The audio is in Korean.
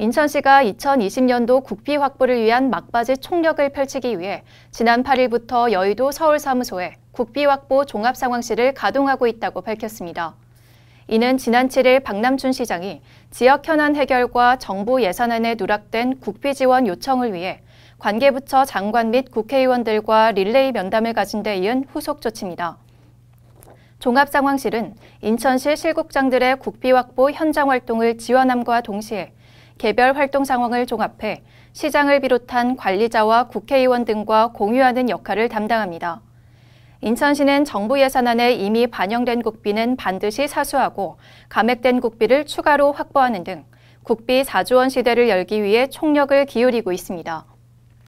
인천시가 2020년도 국비 확보를 위한 막바지 총력을 펼치기 위해 지난 8일부터 여의도 서울사무소에 국비 확보 종합상황실을 가동하고 있다고 밝혔습니다. 이는 지난 7일 박남춘 시장이 지역 현안 해결과 정부 예산안에 누락된 국비 지원 요청을 위해 관계부처 장관 및 국회의원들과 릴레이 면담을 가진 데 이은 후속 조치입니다. 종합상황실은 인천시 실국장들의 국비 확보 현장 활동을 지원함과 동시에 개별 활동 상황을 종합해 시장을 비롯한 관리자와 국회의원 등과 공유하는 역할을 담당합니다. 인천시는 정부 예산안에 이미 반영된 국비는 반드시 사수하고 감액된 국비를 추가로 확보하는 등 국비 4조 원 시대를 열기 위해 총력을 기울이고 있습니다.